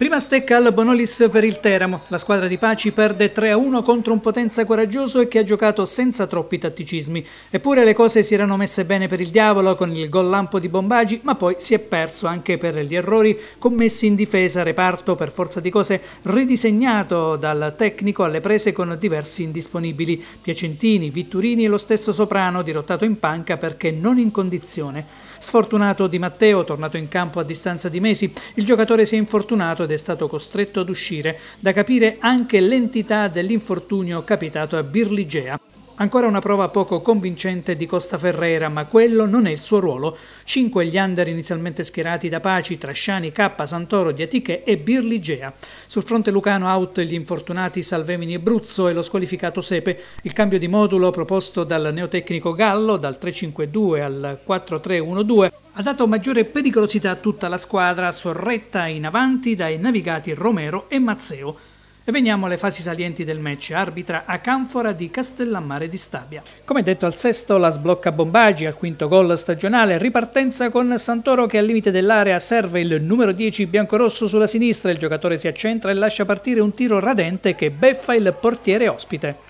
Prima stecca al Bonolis per il Teramo. La squadra di Paci perde 3-1 contro un potenza coraggioso e che ha giocato senza troppi tatticismi. Eppure le cose si erano messe bene per il Diavolo con il gol lampo di Bombagi, ma poi si è perso anche per gli errori commessi in difesa, reparto per forza di cose ridisegnato dal tecnico alle prese con diversi indisponibili. Piacentini, Vitturini e lo stesso Soprano dirottato in panca perché non in condizione. Sfortunato Di Matteo, tornato in campo a distanza di mesi, il giocatore si è infortunato ed è stato costretto ad uscire, da capire anche l'entità dell'infortunio capitato a Birligea. Ancora una prova poco convincente di Costa Ferrera, ma quello non è il suo ruolo. Cinque gli under inizialmente schierati da Paci, Trasciani, K, Santoro, Diatiche e Birligea. Sul fronte lucano out gli infortunati Salvemini e Bruzzo e lo squalificato Sepe. Il cambio di modulo proposto dal neotecnico Gallo dal 3-5-2 al 4-3-1-2 ha dato maggiore pericolosità a tutta la squadra, sorretta in avanti dai navigati Romero e Mazzeo. E veniamo alle fasi salienti del match, arbitra a Canfora di Castellammare di Stabia. Come detto al sesto la sblocca Bombagi, al quinto gol stagionale, ripartenza con Santoro che al limite dell'area serve il numero 10 biancorosso sulla sinistra, il giocatore si accentra e lascia partire un tiro radente che beffa il portiere ospite.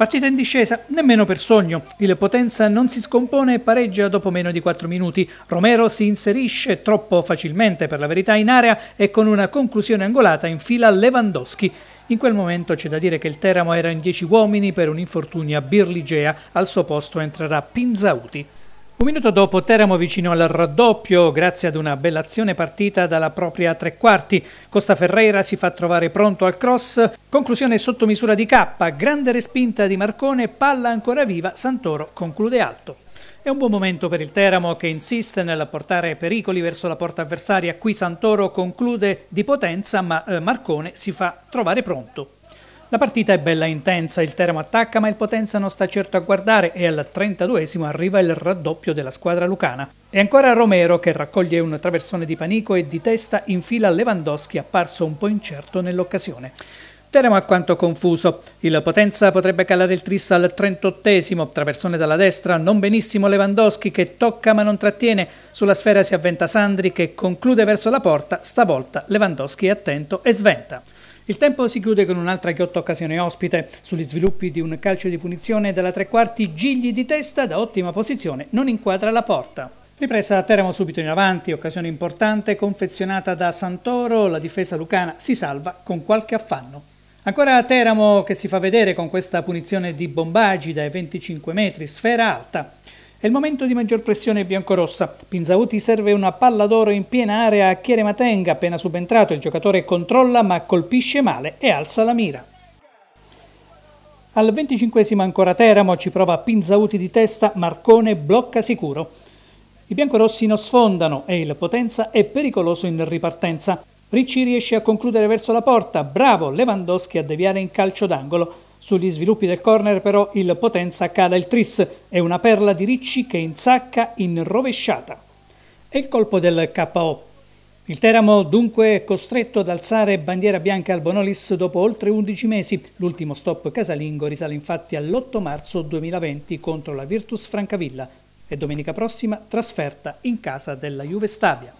Partita in discesa, nemmeno per sogno. Il Potenza non si scompone e pareggia dopo meno di 4 minuti. Romero si inserisce troppo facilmente per la verità in area e con una conclusione angolata infila Lewandowski. In quel momento c'è da dire che il Teramo era in 10 uomini per un infortunio a Birligea. Al suo posto entrerà Pinzauti. Un minuto dopo Teramo vicino al raddoppio grazie ad una bella azione partita dalla propria tre quarti. Costa Ferreira si fa trovare pronto al cross, conclusione sotto misura di K, grande respinta di Marcone, palla ancora viva, Santoro conclude alto. È un buon momento per il Teramo che insiste nel portare pericoli verso la porta avversaria. Qui Santoro conclude di potenza ma eh, Marcone si fa trovare pronto. La partita è bella intensa, il Teramo attacca ma il Potenza non sta certo a guardare e al 32esimo arriva il raddoppio della squadra lucana. E ancora Romero che raccoglie un traversone di panico e di testa infila Lewandowski apparso un po' incerto nell'occasione. Teramo quanto confuso. Il Potenza potrebbe calare il tris al 38esimo, traversone dalla destra, non benissimo Lewandowski che tocca ma non trattiene, sulla sfera si avventa Sandri che conclude verso la porta, stavolta Lewandowski è attento e sventa. Il tempo si chiude con un'altra ghiotta occasione ospite sugli sviluppi di un calcio di punizione dalla tre quarti Gigli di testa da ottima posizione non inquadra la porta. Ripresa a Teramo subito in avanti, occasione importante confezionata da Santoro, la difesa lucana si salva con qualche affanno. Ancora Teramo che si fa vedere con questa punizione di bombaggi dai 25 metri, sfera alta. È il momento di maggior pressione biancorossa. Pinzauti serve una palla d'oro in piena area a Chierematenga, appena subentrato. Il giocatore controlla ma colpisce male e alza la mira. Al 25 ancora Teramo ci prova Pinzauti di testa, Marcone blocca sicuro. I biancorossi non sfondano e il Potenza è pericoloso in ripartenza. Ricci riesce a concludere verso la porta, bravo Lewandowski a deviare in calcio d'angolo. Sugli sviluppi del corner però il Potenza cala il tris è una perla di Ricci che insacca in rovesciata. E il colpo del KO. Il Teramo dunque è costretto ad alzare bandiera bianca al Bonolis dopo oltre 11 mesi. L'ultimo stop casalingo risale infatti all'8 marzo 2020 contro la Virtus Francavilla e domenica prossima trasferta in casa della Juve Stabia.